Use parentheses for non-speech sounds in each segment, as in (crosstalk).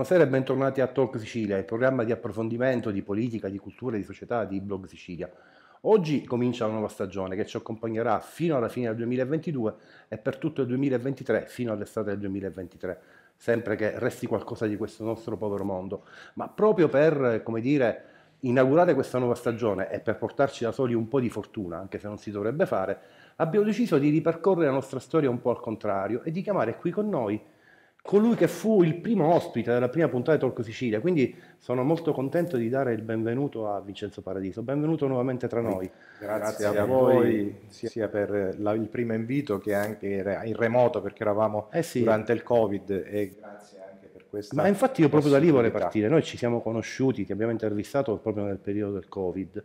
Buonasera e bentornati a Talk Sicilia, il programma di approfondimento di politica, di cultura, e di società di Blog Sicilia. Oggi comincia una nuova stagione che ci accompagnerà fino alla fine del 2022 e per tutto il 2023, fino all'estate del 2023, sempre che resti qualcosa di questo nostro povero mondo. Ma proprio per, come dire, inaugurare questa nuova stagione e per portarci da soli un po' di fortuna, anche se non si dovrebbe fare, abbiamo deciso di ripercorrere la nostra storia un po' al contrario e di chiamare qui con noi colui che fu il primo ospite della prima puntata di Torco Sicilia, quindi sono molto contento di dare il benvenuto a Vincenzo Paradiso. Benvenuto nuovamente tra noi. Grazie, Grazie a, voi, voi sia per la, il primo invito che anche in remoto perché eravamo eh sì. durante il Covid e grazie anche per questa Ma infatti io proprio da lì vorrei partire. Noi ci siamo conosciuti, ti abbiamo intervistato proprio nel periodo del Covid.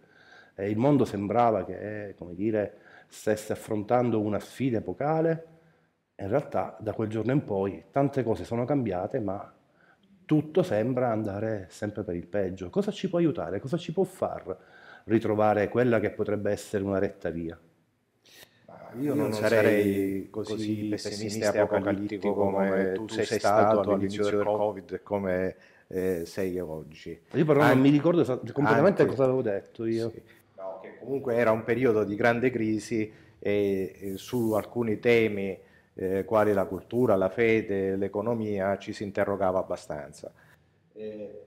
Eh, il mondo sembrava che, come dire, stesse affrontando una sfida epocale in realtà da quel giorno in poi tante cose sono cambiate, ma tutto sembra andare sempre per il peggio. Cosa ci può aiutare? Cosa ci può far ritrovare quella che potrebbe essere una retta via? Io, io non, non sarei così, così pessimista e apocalittico come tu sei stato all'inizio del Covid e come eh, sei oggi. Io però anche, non mi ricordo completamente anche, cosa avevo detto io. Sì. No, che comunque era un periodo di grande crisi e, e su alcuni temi eh, quali la cultura, la fede, l'economia, ci si interrogava abbastanza. Eh,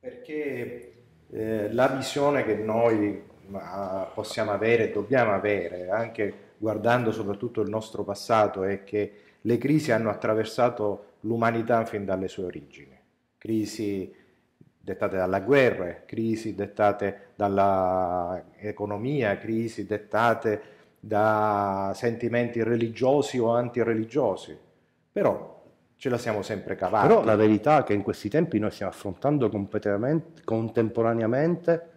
perché eh, la visione che noi ma, possiamo avere dobbiamo avere, anche guardando soprattutto il nostro passato, è che le crisi hanno attraversato l'umanità fin dalle sue origini. Crisi dettate dalla guerra, crisi dettate dall'economia, crisi dettate da sentimenti religiosi o antireligiosi, però ce la siamo sempre cavata. Però la verità è che in questi tempi noi stiamo affrontando contemporaneamente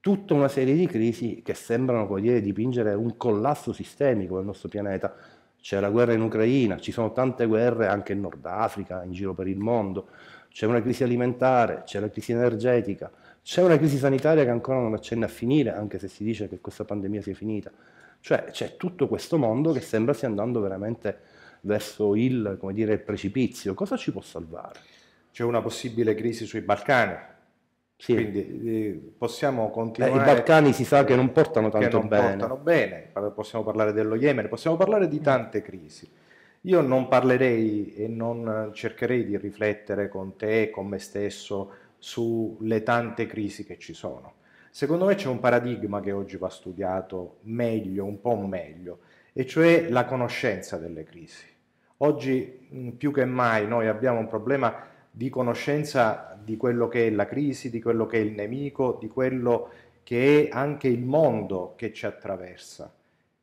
tutta una serie di crisi che sembrano cogliere, dipingere un collasso sistemico del nostro pianeta. C'è la guerra in Ucraina, ci sono tante guerre anche in Nord Africa, in giro per il mondo, c'è una crisi alimentare, c'è la crisi energetica, c'è una crisi sanitaria che ancora non accenna a finire, anche se si dice che questa pandemia sia finita. Cioè c'è tutto questo mondo che sembra stia andando veramente verso il, dire, il precipizio. Cosa ci può salvare? C'è una possibile crisi sui Balcani. Sì. Quindi eh, possiamo continuare. Eh, I Balcani si sa che non portano tanto non bene. Portano bene. Possiamo parlare dello Yemen, possiamo parlare di tante crisi. Io non parlerei e non cercherei di riflettere con te, con me stesso, sulle tante crisi che ci sono. Secondo me c'è un paradigma che oggi va studiato meglio, un po' meglio, e cioè la conoscenza delle crisi. Oggi mm, più che mai noi abbiamo un problema di conoscenza di quello che è la crisi, di quello che è il nemico, di quello che è anche il mondo che ci attraversa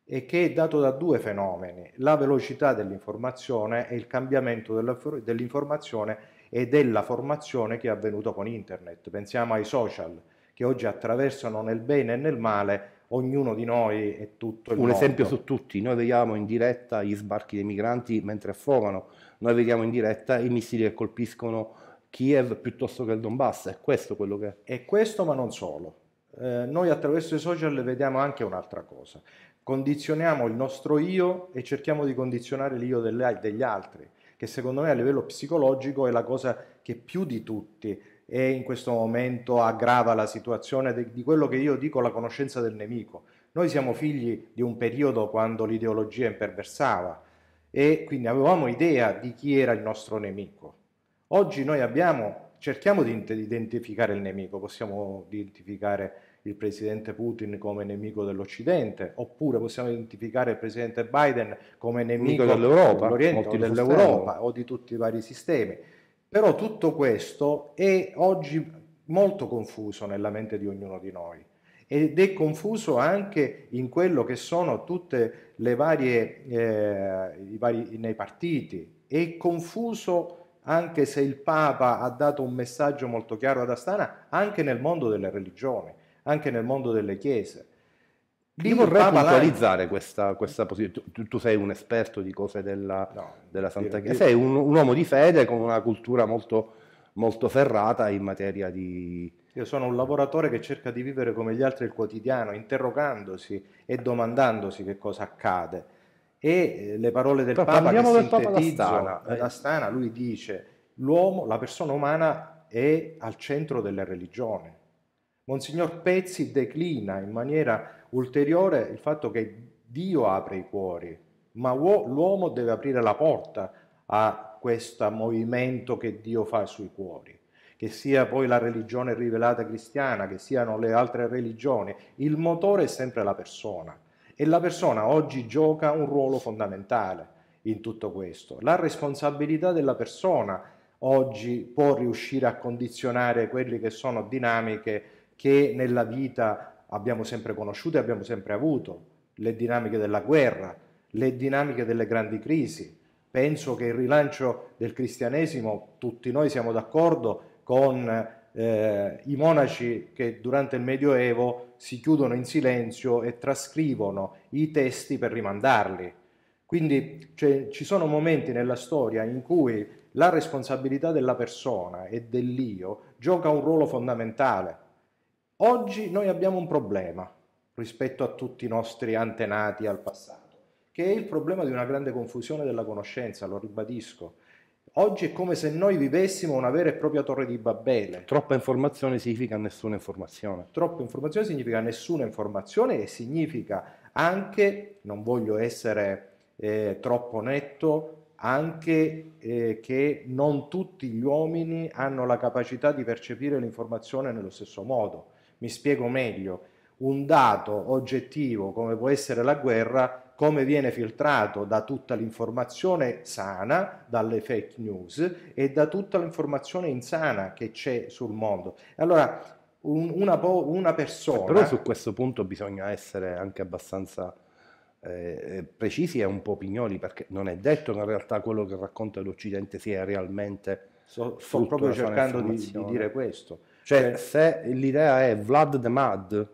e che è dato da due fenomeni, la velocità dell'informazione e il cambiamento dell'informazione e della formazione che è avvenuta con internet. Pensiamo ai social che oggi attraversano nel bene e nel male ognuno di noi e tutto il Un esempio su tutti, noi vediamo in diretta gli sbarchi dei migranti mentre affogano, noi vediamo in diretta i missili che colpiscono Kiev piuttosto che il Donbass, è questo quello che è. È questo ma non solo. Eh, noi attraverso i social vediamo anche un'altra cosa. Condizioniamo il nostro io e cerchiamo di condizionare l'io degli altri che secondo me a livello psicologico è la cosa che più di tutti e in questo momento aggrava la situazione de, di quello che io dico la conoscenza del nemico. Noi siamo figli di un periodo quando l'ideologia imperversava e quindi avevamo idea di chi era il nostro nemico. Oggi noi abbiamo, cerchiamo di identificare il nemico, possiamo identificare il presidente Putin come nemico dell'Occidente, oppure possiamo identificare il presidente Biden come nemico dell'Europa, o dell'Europa o di tutti i vari sistemi. Però tutto questo è oggi molto confuso nella mente di ognuno di noi ed è confuso anche in quello che sono tutte le varie, eh, i vari, nei partiti, è confuso anche se il Papa ha dato un messaggio molto chiaro ad Astana, anche nel mondo delle religioni anche nel mondo delle chiese. Lì Io vorrei puntualizzare Lanza. questa, questa posizione. Tu, tu, sei un esperto di cose della, no, della Santa Chiesa, sei un, un, uomo di fede con una cultura molto, molto ferrata in materia di... Io sono un lavoratore che cerca di vivere come gli altri il quotidiano, interrogandosi e domandandosi che cosa accade. E eh, le parole del Però Papa che del Papa Lastana. Lastana, eh. lui dice l'uomo, la persona umana è al centro della religione Monsignor Pezzi declina in maniera ulteriore il fatto che Dio apre i cuori, ma l'uomo deve aprire la porta a questo movimento che Dio fa sui cuori, che sia poi la religione rivelata cristiana, che siano le altre religioni, il motore è sempre la persona e la persona oggi gioca un ruolo fondamentale in tutto questo. La responsabilità della persona oggi può riuscire a condizionare quelle che sono dinamiche che nella vita abbiamo sempre conosciuto e abbiamo sempre avuto, le dinamiche della guerra, le dinamiche delle grandi crisi. Penso che il rilancio del cristianesimo, tutti noi siamo d'accordo con eh, i monaci che durante il Medioevo si chiudono in silenzio e trascrivono i testi per rimandarli. Quindi cioè, ci sono momenti nella storia in cui la responsabilità della persona e dell'io gioca un ruolo fondamentale. Oggi noi abbiamo un problema rispetto a tutti i nostri antenati al passato, che è il problema di una grande confusione della conoscenza, lo ribadisco. Oggi è come se noi vivessimo una vera e propria torre di Babele. Troppa informazione significa nessuna informazione. Troppa informazione significa nessuna informazione e significa anche, non voglio essere eh, troppo netto, anche eh, che non tutti gli uomini hanno la capacità di percepire l'informazione nello stesso modo mi spiego meglio, un dato oggettivo come può essere la guerra, come viene filtrato da tutta l'informazione sana, dalle fake news e da tutta l'informazione insana che c'è sul mondo. Allora, un, una, una persona... Però su questo punto bisogna essere anche abbastanza... Eh, eh, precisi e un po' pignoli perché non è detto che in realtà quello che racconta l'Occidente sia realmente so, sto proprio cercando di, di, dire questo cioè, se l'idea è Vlad the Mad,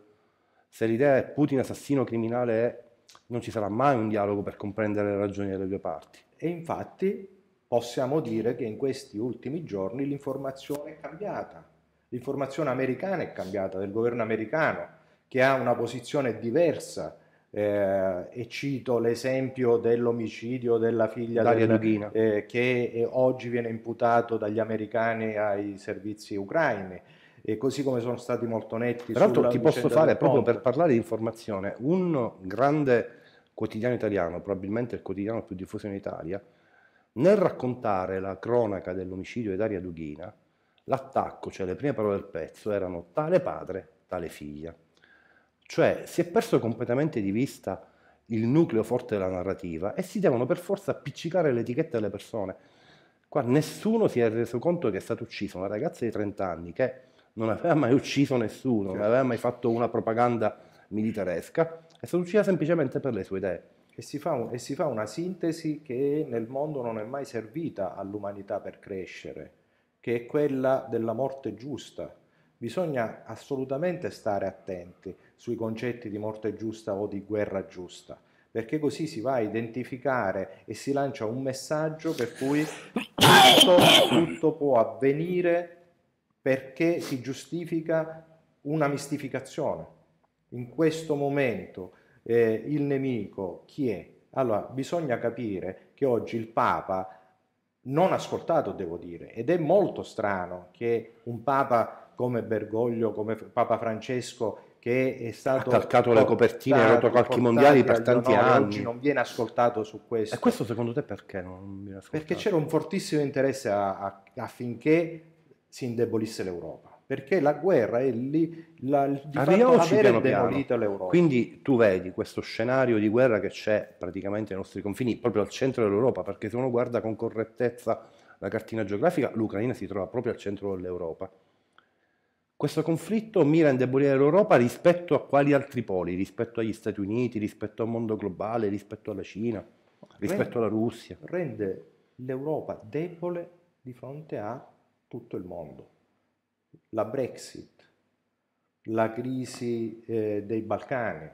se l'idea è Putin assassino criminale, non ci sarà mai un dialogo per comprendere le ragioni delle due parti. E infatti possiamo dire che in questi ultimi giorni l'informazione è cambiata. L'informazione americana è cambiata, del governo americano, che ha una posizione diversa eh, e cito l'esempio dell'omicidio della figlia Daria del, eh, che oggi viene imputato dagli americani ai servizi ucraini e così come sono stati molto netti. Tra l'altro ti posso fare, proprio per parlare di informazione, un grande quotidiano italiano, probabilmente il quotidiano più diffuso in Italia, nel raccontare la cronaca dell'omicidio di Daria Dughina, l'attacco, cioè le prime parole del pezzo, erano tale padre, tale figlia. Cioè si è perso completamente di vista il nucleo forte della narrativa e si devono per forza appiccicare le etichette alle persone. Qua nessuno si è reso conto che è stata uccisa una ragazza di 30 anni che non aveva mai ucciso nessuno, non certo. aveva mai fatto una propaganda militaresca, è stata uccisa semplicemente per le sue idee. E si, un, e si, fa una sintesi che nel mondo non è mai servita all'umanità per crescere, che è quella della morte giusta. Bisogna assolutamente stare attenti sui concetti di morte giusta o di guerra giusta, perché così si va a identificare e si lancia un messaggio per cui (coughs) tutto, tutto può avvenire perché si giustifica una mistificazione. In questo momento eh, il nemico chi è? Allora bisogna capire che oggi il Papa non ascoltato, devo dire, ed è molto strano che un Papa come Bergoglio, come Papa Francesco, che è stato ha calcato le copertine, ha rotto qualche mondiale per tanti anni. Oggi non viene ascoltato su questo. E questo secondo te perché non viene ascoltato? Perché c'era un fortissimo interesse a, a, affinché si indebolisse l'Europa. Perché la guerra è lì la, di Arriviamoci piano demolita l'Europa. Quindi tu vedi questo scenario di guerra che c'è praticamente ai nostri confini, proprio al centro dell'Europa, perché se uno guarda con correttezza la cartina geografica, l'Ucraina si trova proprio al centro dell'Europa. Questo conflitto mira a indebolire l'Europa rispetto a quali altri poli? Rispetto agli Stati Uniti, rispetto al mondo globale, rispetto alla Cina, rispetto rende, alla Russia. Rende l'Europa debole di fronte a tutto il mondo. La Brexit, la crisi eh, dei Balcani,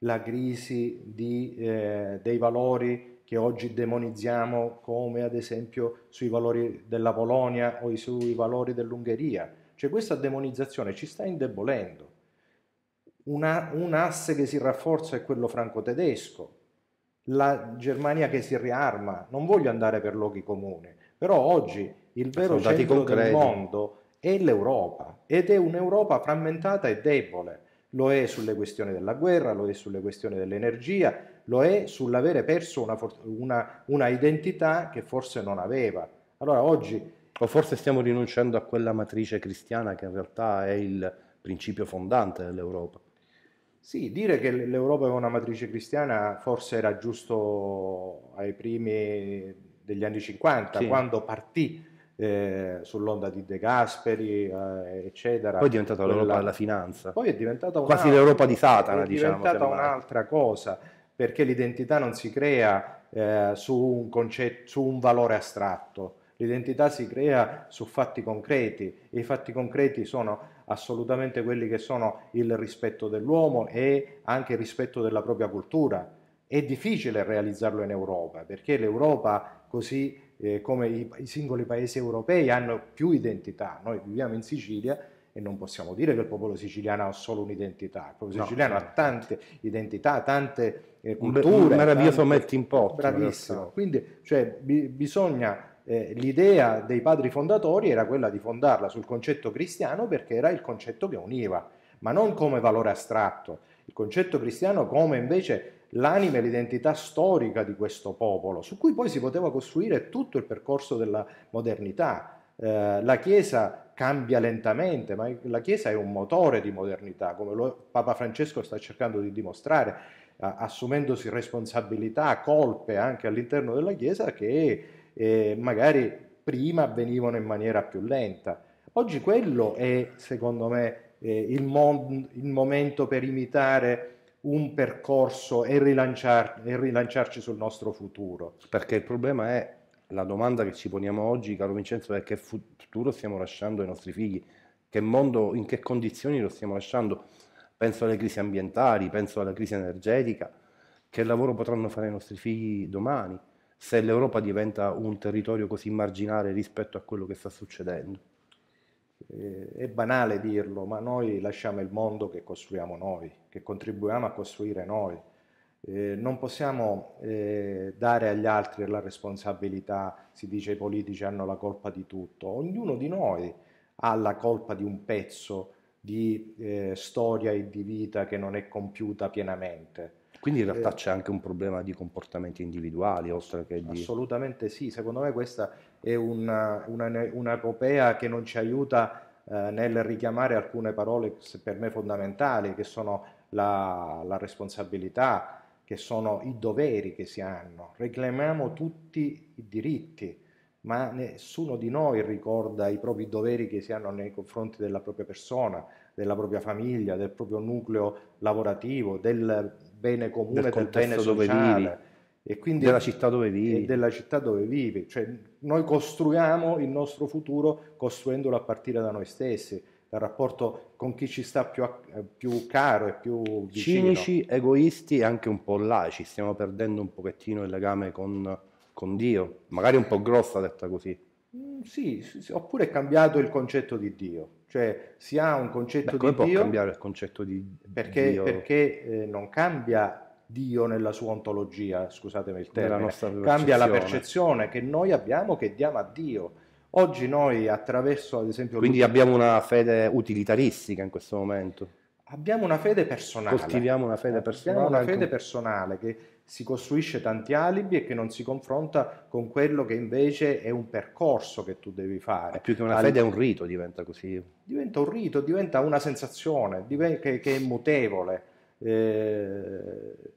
la crisi di, eh, dei valori che oggi demonizziamo come ad esempio sui valori della Polonia o sui valori dell'Ungheria. Cioè questa demonizzazione ci sta indebolendo. Una, un asse che si rafforza è quello franco-tedesco, la Germania che si riarma, non voglio andare per luoghi comuni, però oggi il vero centro concreti. del mondo è l'Europa ed è un'Europa frammentata e debole. Lo è sulle questioni della guerra, lo è sulle questioni dell'energia, lo è sull'avere perso una, una, una identità che forse non aveva. Allora oggi... O forse stiamo rinunciando a quella matrice cristiana che in realtà è il principio fondante dell'Europa. Sì, dire che l'Europa è una matrice cristiana forse era giusto ai primi degli anni 50, sì. quando partì eh, sull'onda di De Gasperi, eh, eccetera. Poi è diventata l'Europa della finanza. Poi è diventata quasi l'Europa di Satana, diciamo. È diventata un'altra cosa, perché l'identità non si crea eh, su, un concetto, su un valore astratto, l'identità si crea su fatti concreti e i fatti concreti sono assolutamente quelli che sono il rispetto dell'uomo e anche il rispetto della propria cultura. È difficile realizzarlo in Europa perché l'Europa così eh, come i, i, singoli paesi europei hanno più identità. Noi viviamo in Sicilia e non possiamo dire che il popolo siciliano ha solo un'identità, il popolo siciliano no. ha certo. tante identità, tante eh, culture. Un meraviglioso melting pot. Bravissimo. Ecco. Quindi cioè, bi bisogna eh, l'idea dei padri fondatori era quella di fondarla sul concetto cristiano perché era il concetto che univa, ma non come valore astratto. Il concetto cristiano come invece l'anima e l'identità storica di questo popolo, su cui poi si poteva costruire tutto il percorso della modernità. Eh, la Chiesa cambia lentamente, ma la Chiesa è un motore di modernità, come lo, Papa Francesco sta cercando di dimostrare, a, assumendosi responsabilità, colpe anche all'interno della Chiesa che eh, magari prima avvenivano in maniera più lenta. Oggi quello è, secondo me, eh, il, mo- il momento per imitare un percorso e, rilanciar, e rilanciarci sul nostro futuro. Perché il problema è la domanda che ci poniamo oggi, caro Vincenzo, è che futuro stiamo lasciando ai nostri figli, che mondo, in che condizioni lo stiamo lasciando. Penso alle crisi ambientali, penso alla crisi energetica, che lavoro potranno fare i nostri figli domani, se l'Europa diventa un territorio così marginale rispetto a quello che sta succedendo. Eh, è banale dirlo, ma noi lasciamo il mondo che costruiamo noi, che contribuiamo a costruire noi. Eh, non possiamo eh, dare agli altri la responsabilità, si dice i politici hanno la colpa di tutto, ognuno di noi ha la colpa di un pezzo di eh, storia e di vita che non è compiuta pienamente. Quindi in realtà eh, c'è anche un problema di comportamenti individuali, oltre che di... Assolutamente sì, secondo me questa è una, una, un'epopea che non ci aiuta eh, nel richiamare alcune parole per me fondamentali, che sono la, la responsabilità, che sono i doveri che si hanno. Reclamiamo tutti i diritti, ma nessuno di noi ricorda i propri doveri che si hanno nei confronti della propria persona, della propria famiglia, del proprio nucleo lavorativo, del bene comune, del, del bene sociale. Dove vivi e quindi, della città dove vivi. della città dove vivi. Cioè, noi costruiamo il nostro futuro costruendolo a partire da noi stessi, dal rapporto con chi ci sta più, eh, più caro e più vicino. Cinici, egoisti e anche un po' laici, stiamo perdendo un pochettino il legame con, con Dio, magari un po' grossa detta così. Mm, sì, sì, sì, oppure è cambiato il concetto di Dio, cioè si ha un concetto Beh, di come Dio... Come può cambiare il concetto di perché, Dio? Perché eh, non cambia Dio nella sua ontologia, scusatemi il termine, cambia la percezione che noi abbiamo che diamo a Dio. Oggi noi attraverso ad esempio... Quindi abbiamo una fede utilitaristica in questo momento. Abbiamo una fede personale. Coltiviamo una fede personale. Abbiamo una fede personale che si costruisce tanti alibi e che non si confronta con quello che invece è un percorso che tu devi fare. È più che una Al... fede è un rito, diventa così. Diventa un rito, diventa una sensazione che, che, è mutevole. Eh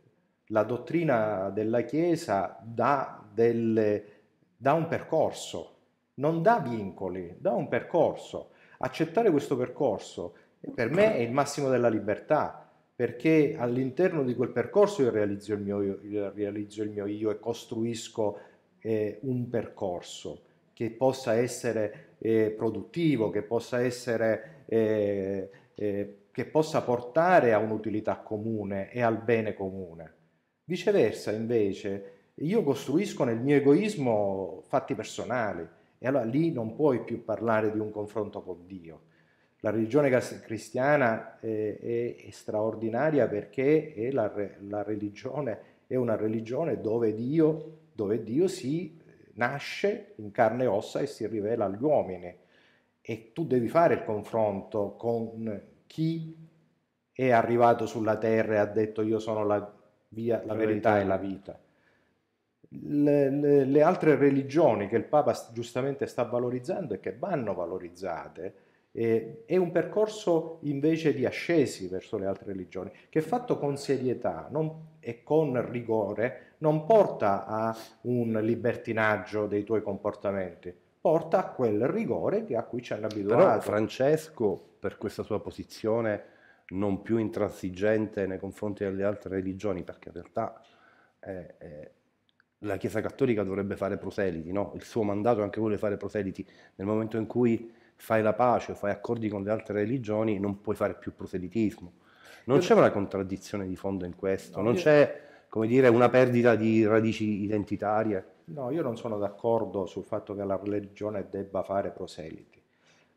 la dottrina della Chiesa dà, delle, dà un percorso, non dà vincoli, dà un percorso. Accettare questo percorso per me è il massimo della libertà, perché all'interno di quel percorso io realizzo il mio io, io, realizzo il mio io e costruisco eh, un percorso che possa essere eh, produttivo, che possa essere... Eh, eh che possa portare a un'utilità comune e al bene comune. Viceversa, invece, io costruisco nel mio egoismo fatti personali e allora lì non puoi più parlare di un confronto con Dio. La religione cristiana è, è straordinaria perché è la, la religione, è una religione dove Dio, dove Dio si eh, nasce in carne e ossa e si rivela agli uomini e tu devi fare il confronto con chi è arrivato sulla terra e ha detto io sono la, via la verità e la vita. Le, le, le, altre religioni che il Papa giustamente sta valorizzando e che vanno valorizzate eh, è un percorso invece di ascesi verso le altre religioni, che fatto con serietà non, e con rigore non porta a un libertinaggio dei tuoi comportamenti, porta a quel rigore a cui ci hanno abituato. Però Francesco, per questa sua posizione non più intransigente nei confronti delle altre religioni, perché in realtà eh, eh, la Chiesa Cattolica dovrebbe fare proseliti, no? il suo mandato è anche quello di fare proseliti. Nel momento in cui fai la pace o fai accordi con le altre religioni, non puoi fare più proselitismo. Non c'è una contraddizione di fondo in questo, non c'è come dire, una perdita di radici identitarie. No, io non sono d'accordo sul fatto che la religione debba fare proseliti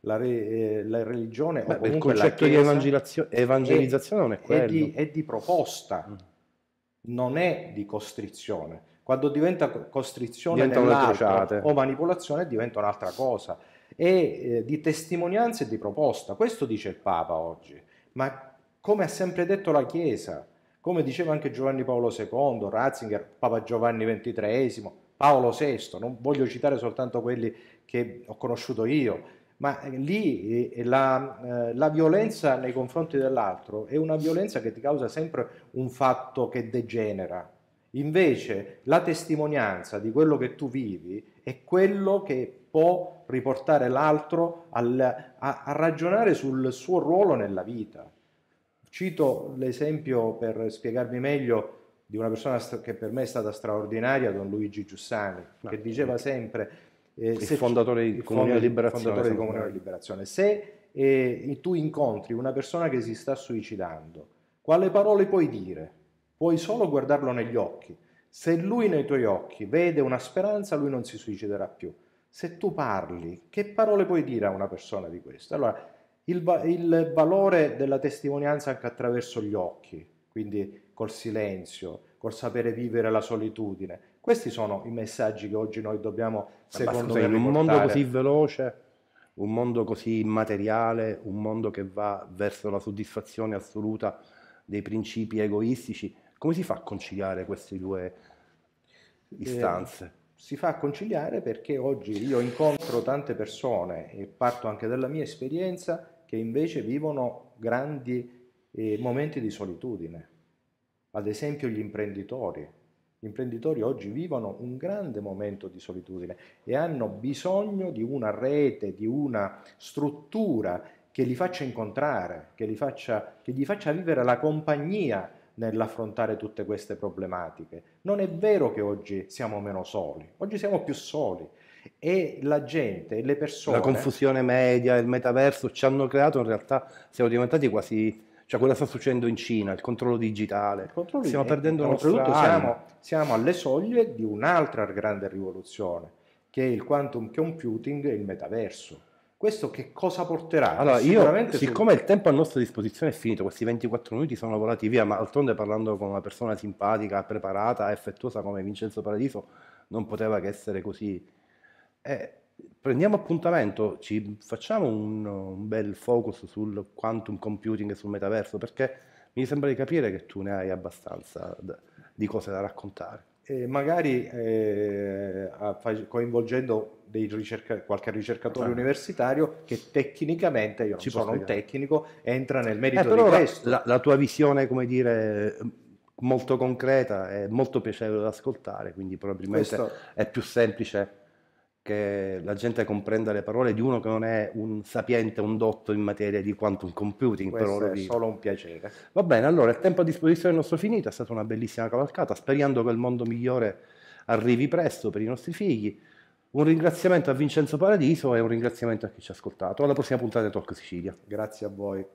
la, re, eh, la religione Beh, o comunque il concetto di evangelizzazione, è, non è quello. È di, è di proposta, mm. non è di costrizione. Quando diventa costrizione diventa o manipolazione diventa un'altra cosa. È eh, di testimonianza e di proposta. Questo dice il Papa oggi. Ma come ha sempre detto la Chiesa, come diceva anche Giovanni Paolo II, Ratzinger, Papa Giovanni XXIII, Paolo VI, non voglio citare soltanto quelli che ho conosciuto io, ma eh, lì eh, la, eh, la, violenza nei confronti dell'altro è una violenza che ti causa sempre un fatto che degenera. Invece la testimonianza di quello che tu vivi è quello che può riportare l'altro al, a, a ragionare sul suo ruolo nella vita. Cito l'esempio per spiegarmi meglio di una persona che per me è stata straordinaria, Don Luigi Giussani, che ah, diceva sempre eh, il fondatore di Comunione e Liberazione. Se eh, tu incontri una persona che si sta suicidando, quale parole puoi dire? Puoi solo guardarlo negli occhi. Se lui nei tuoi occhi vede una speranza, lui non si suiciderà più. Se tu parli, che parole puoi dire a una persona di questo? Allora, il, il valore della testimonianza anche attraverso gli occhi, quindi col silenzio, col sapere vivere la solitudine, questi sono i messaggi che oggi noi dobbiamo, secondo me, in un mondo così veloce, un mondo così immateriale, un mondo che va verso la soddisfazione assoluta dei principi egoistici, come si fa a conciliare queste due eh, istanze? Eh, si fa a conciliare perché oggi io incontro tante persone e parto anche dalla mia esperienza che invece vivono grandi eh, momenti di solitudine, ad esempio gli imprenditori gli imprenditori oggi vivono un grande momento di solitudine e hanno bisogno di una rete, di una struttura che li faccia incontrare, che, li faccia, che gli faccia vivere la compagnia nell'affrontare tutte queste problematiche. Non è vero che oggi siamo meno soli, oggi siamo più soli e la gente, le persone... La confusione media, il metaverso ci hanno creato, in realtà siamo diventati quasi cioè quello che sta succedendo in Cina, il controllo digitale. Il controllo Stiamo digitale. perdendo il nostro siamo, siamo alle soglie di un'altra grande rivoluzione, che è il quantum computing e il metaverso. Questo che cosa porterà? Allora, io, siccome sul... il tempo a nostra disposizione è finito, questi 24 minuti sono volati via, ma altronde parlando con una persona simpatica, preparata, affettuosa come Vincenzo Paradiso, non poteva che essere così. Eh, prendiamo appuntamento, ci facciamo un, un, bel focus sul quantum computing e sul metaverso, perché mi sembra di capire che tu ne hai abbastanza da, di cose da raccontare. E magari eh, coinvolgendo ricerca qualche ricercatore ah. universitario che tecnicamente, io non Ci sono un tecnico, entra nel eh, merito eh, però di questo. La, la, tua visione, come dire, molto concreta è molto piacevole da ascoltare, quindi probabilmente questo... è più semplice che la gente comprenda le parole di uno che non è un sapiente, un dotto in materia di quantum computing. Questo però è dico. solo un piacere. Va bene, allora il tempo a disposizione del nostro finito, è stata una bellissima cavalcata, sperando che il mondo migliore arrivi presto per i nostri figli. Un ringraziamento a Vincenzo Paradiso e un ringraziamento a chi ci ha ascoltato. Alla prossima puntata di Talk Sicilia. Grazie a voi.